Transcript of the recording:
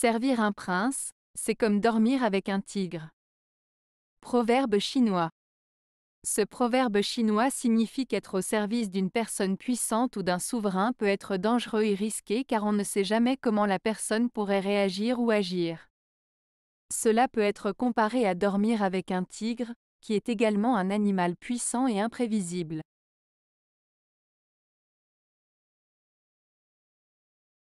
Servir un prince, c'est comme dormir avec un tigre. Proverbe chinois. Ce proverbe chinois signifie qu'être au service d'une personne puissante ou d'un souverain peut être dangereux et risqué car on ne sait jamais comment la personne pourrait réagir ou agir. Cela peut être comparé à dormir avec un tigre, qui est également un animal puissant et imprévisible.